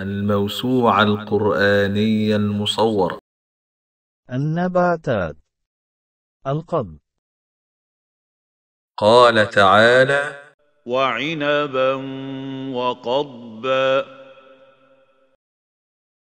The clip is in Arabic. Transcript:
الموسوعة القرآنية المصور النباتات القض قال تعالى وعنبا وقضبا